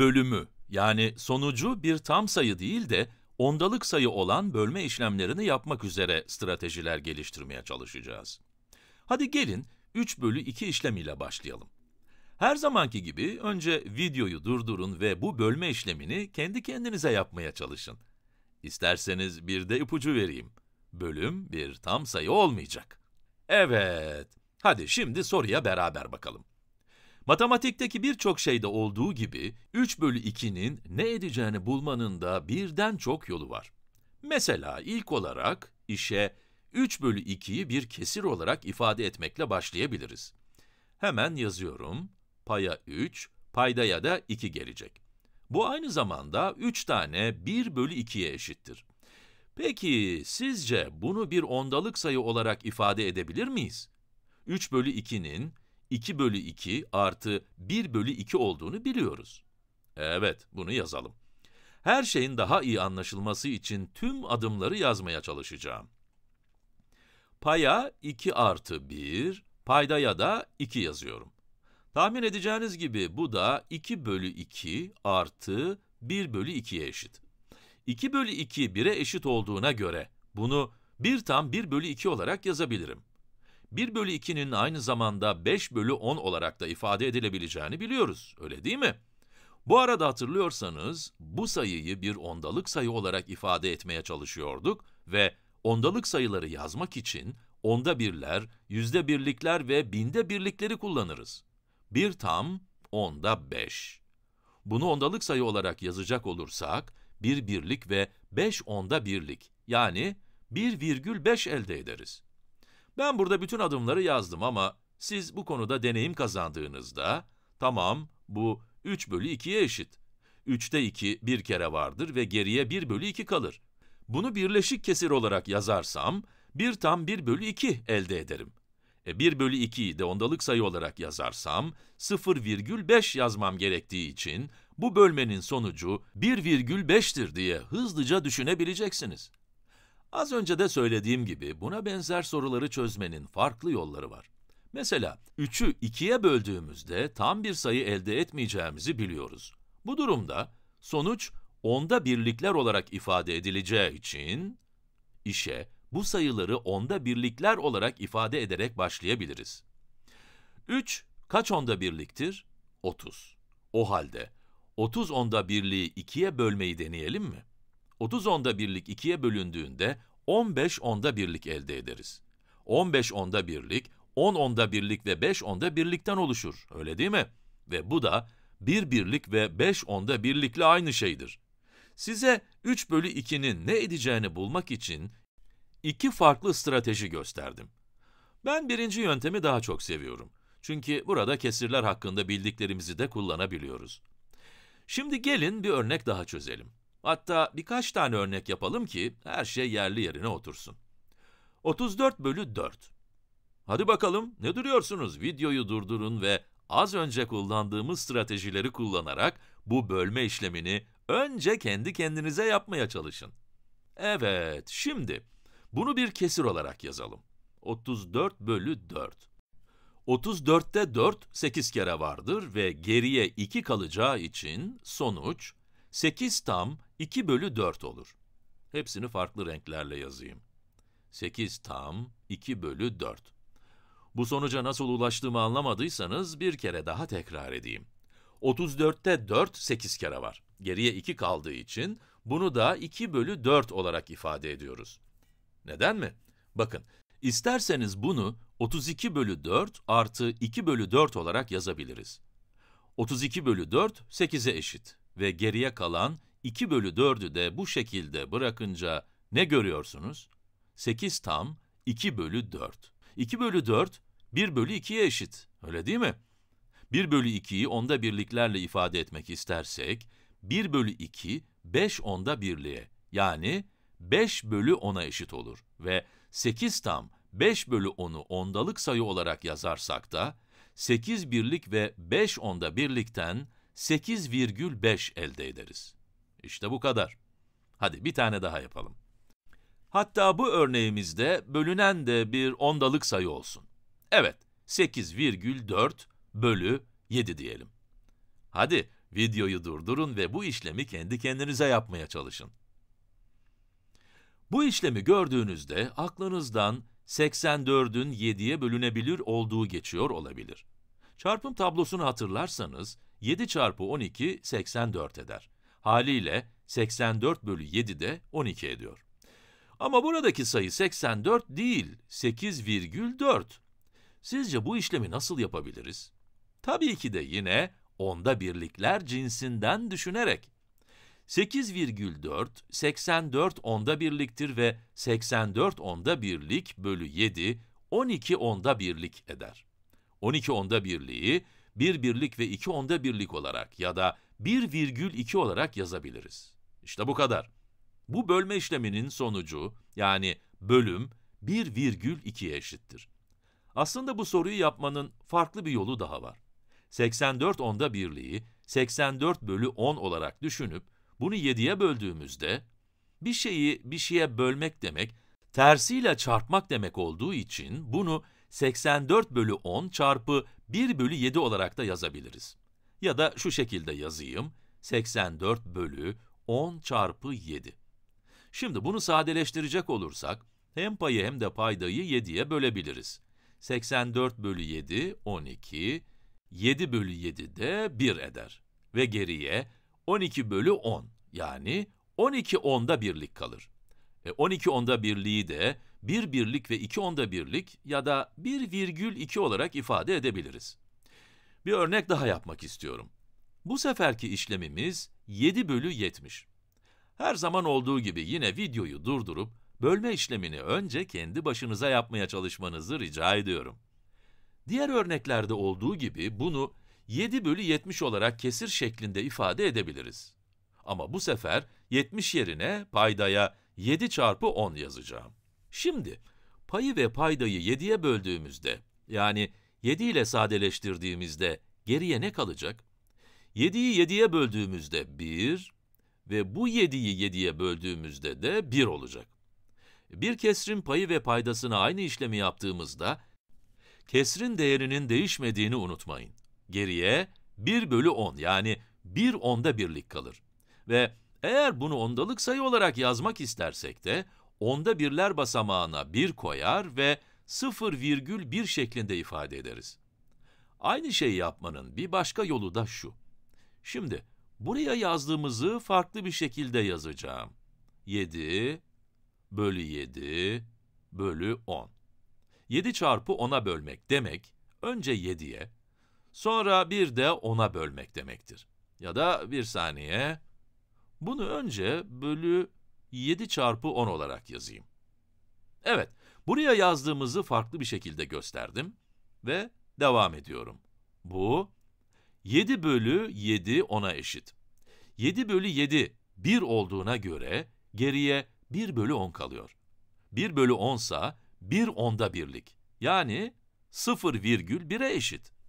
bölümü yani sonucu bir tam sayı değil de ondalık sayı olan bölme işlemlerini yapmak üzere stratejiler geliştirmeye çalışacağız. Hadi gelin 3 bölü 2 işlemiyle başlayalım. Her zamanki gibi önce videoyu durdurun ve bu bölme işlemini kendi kendinize yapmaya çalışın. İsterseniz bir de ipucu vereyim. Bölüm bir tam sayı olmayacak. Evet, hadi şimdi soruya beraber bakalım. Matematikteki birçok şeyde olduğu gibi 3 bölü 2'nin ne edeceğini bulmanın da birden çok yolu var. Mesela ilk olarak işe 3 bölü 2'yi bir kesir olarak ifade etmekle başlayabiliriz. Hemen yazıyorum. Paya 3, paydaya da 2 gelecek. Bu aynı zamanda 3 tane 1 bölü 2'ye eşittir. Peki sizce bunu bir ondalık sayı olarak ifade edebilir miyiz? 3 bölü 2'nin 2 bölü 2 artı 1 bölü 2 olduğunu biliyoruz. Evet, bunu yazalım. Her şeyin daha iyi anlaşılması için tüm adımları yazmaya çalışacağım. Paya 2 artı 1, paydaya da 2 yazıyorum. Tahmin edeceğiniz gibi bu da 2 bölü 2 artı 1 bölü 2'ye eşit. 2 bölü 2 1'e eşit olduğuna göre bunu 1 tam 1 bölü 2 olarak yazabilirim. 1 bölü 2'nin aynı zamanda 5 bölü 10 olarak da ifade edilebileceğini biliyoruz, öyle değil mi? Bu arada hatırlıyorsanız bu sayıyı bir ondalık sayı olarak ifade etmeye çalışıyorduk ve ondalık sayıları yazmak için onda birler, yüzde birlikler ve binde birlikleri kullanırız. Bir tam onda beş. Bunu ondalık sayı olarak yazacak olursak, bir birlik ve beş onda birlik yani 1,5 elde ederiz. Ben burada bütün adımları yazdım ama siz bu konuda deneyim kazandığınızda, tamam bu 3 bölü 2'ye eşit. 3'te 2 bir kere vardır ve geriye 1 bölü 2 kalır. Bunu birleşik kesir olarak yazarsam, 1 tam 1 bölü 2 elde ederim. E 1 bölü 2'yi de ondalık sayı olarak yazarsam, 0,5 yazmam gerektiği için bu bölmenin sonucu 1,5'tir diye hızlıca düşünebileceksiniz. Az önce de söylediğim gibi buna benzer soruları çözmenin farklı yolları var. Mesela 3'ü 2'ye böldüğümüzde tam bir sayı elde etmeyeceğimizi biliyoruz. Bu durumda sonuç onda birlikler olarak ifade edileceği için işe bu sayıları onda birlikler olarak ifade ederek başlayabiliriz. 3 kaç onda birliktir? 30. O halde 30 onda birliği 2'ye bölmeyi deneyelim mi? 30 onda birlik 2'ye bölündüğünde 15 onda birlik elde ederiz. 15 onda birlik, 10 onda birlik ve 5 onda birlikten oluşur, öyle değil mi? Ve bu da 1 birlik ve 5 onda birlikle aynı şeydir. Size 3 bölü 2'nin ne edeceğini bulmak için iki farklı strateji gösterdim. Ben birinci yöntemi daha çok seviyorum. Çünkü burada kesirler hakkında bildiklerimizi de kullanabiliyoruz. Şimdi gelin bir örnek daha çözelim. Hatta birkaç tane örnek yapalım ki her şey yerli yerine otursun. 34 bölü 4. Hadi bakalım ne duruyorsunuz? Videoyu durdurun ve az önce kullandığımız stratejileri kullanarak bu bölme işlemini önce kendi kendinize yapmaya çalışın. Evet, şimdi bunu bir kesir olarak yazalım. 34 bölü 4. 34'te 4 8 kere vardır ve geriye 2 kalacağı için sonuç 8 tam 2 bölü 4 olur. Hepsini farklı renklerle yazayım. 8 tam 2 bölü 4. Bu sonuca nasıl ulaştığımı anlamadıysanız bir kere daha tekrar edeyim. 34'te 4 8 kere var. Geriye 2 kaldığı için bunu da 2 bölü 4 olarak ifade ediyoruz. Neden mi? Bakın, isterseniz bunu 32 bölü 4 artı 2 bölü 4 olarak yazabiliriz. 32 bölü 4, 8'e eşit ve geriye kalan 2 bölü 4'ü de bu şekilde bırakınca ne görüyorsunuz? 8 tam 2 bölü 4. 2 bölü 4, 1 bölü 2'ye eşit, öyle değil mi? 1 bölü 2'yi onda birliklerle ifade etmek istersek, 1 bölü 2, 5 onda birliğe, yani 5 bölü 10'a eşit olur ve 8 tam 5 bölü 10'u ondalık sayı olarak yazarsak da, 8 birlik ve 5 onda birlikten 8,5 elde ederiz. İşte bu kadar. Hadi bir tane daha yapalım. Hatta bu örneğimizde bölünen de bir ondalık sayı olsun. Evet, 8,4 bölü 7 diyelim. Hadi videoyu durdurun ve bu işlemi kendi kendinize yapmaya çalışın. Bu işlemi gördüğünüzde aklınızdan 84'ün 7'ye bölünebilir olduğu geçiyor olabilir. Çarpım tablosunu hatırlarsanız, 7 çarpı 12 84 eder. Haliyle 84 bölü 7 de 12 ediyor. Ama buradaki sayı 84 değil, 8,4. Sizce bu işlemi nasıl yapabiliriz? Tabii ki de yine onda birlikler cinsinden düşünerek. 8,4, 84 onda birliktir ve 84 onda birlik bölü 7, 12 onda birlik eder. 12 onda birliği bir birlik ve iki onda birlik olarak ya da bir virgül iki olarak yazabiliriz. İşte bu kadar. Bu bölme işleminin sonucu yani bölüm bir virgül ikiye eşittir. Aslında bu soruyu yapmanın farklı bir yolu daha var. 84 onda birliği 84 bölü 10 olarak düşünüp bunu 7'ye böldüğümüzde bir şeyi bir şeye bölmek demek tersiyle çarpmak demek olduğu için bunu 84 bölü 10 çarpı 1 bölü 7 olarak da yazabiliriz. Ya da şu şekilde yazayım, 84 bölü 10 çarpı 7. Şimdi bunu sadeleştirecek olursak, hem payı hem de paydayı 7'ye bölebiliriz. 84 bölü 7, 12, 7 bölü 7 de 1 eder. Ve geriye 12 bölü 10, yani 12 onda birlik kalır. E 12 onda birliği de bir birlik ve iki onda birlik ya da 1,2 olarak ifade edebiliriz. Bir örnek daha yapmak istiyorum. Bu seferki işlemimiz 7 bölü 70. Her zaman olduğu gibi yine videoyu durdurup, bölme işlemini önce kendi başınıza yapmaya çalışmanızı rica ediyorum. Diğer örneklerde olduğu gibi bunu 7 bölü 70 olarak kesir şeklinde ifade edebiliriz. Ama bu sefer 70 yerine paydaya 7 çarpı 10 yazacağım. Şimdi payı ve paydayı 7'ye böldüğümüzde, yani 7 ile sadeleştirdiğimizde geriye ne kalacak? 7'yi 7'ye böldüğümüzde 1 ve bu 7'yi 7'ye böldüğümüzde de 1 olacak. Bir kesrin payı ve paydasına aynı işlemi yaptığımızda, kesrin değerinin değişmediğini unutmayın. Geriye 1 bölü 10 yani 1 onda birlik kalır. Ve eğer bunu ondalık sayı olarak yazmak istersek de, onda birler basamağına 1 bir koyar ve 0,1 şeklinde ifade ederiz. Aynı şeyi yapmanın bir başka yolu da şu. Şimdi buraya yazdığımızı farklı bir şekilde yazacağım. 7 bölü 7 bölü 10. 7 çarpı 10'a bölmek demek, önce 7'ye, sonra bir de 10'a bölmek demektir. Ya da bir saniye, bunu önce bölü 7 çarpı 10 olarak yazayım. Evet, buraya yazdığımızı farklı bir şekilde gösterdim ve devam ediyorum. Bu 7 bölü 7 10'a eşit. 7 bölü 7 1 olduğuna göre geriye 1 bölü 10 kalıyor. 1 bölü 10 ise 1 onda birlik. Yani 0,1'e eşit.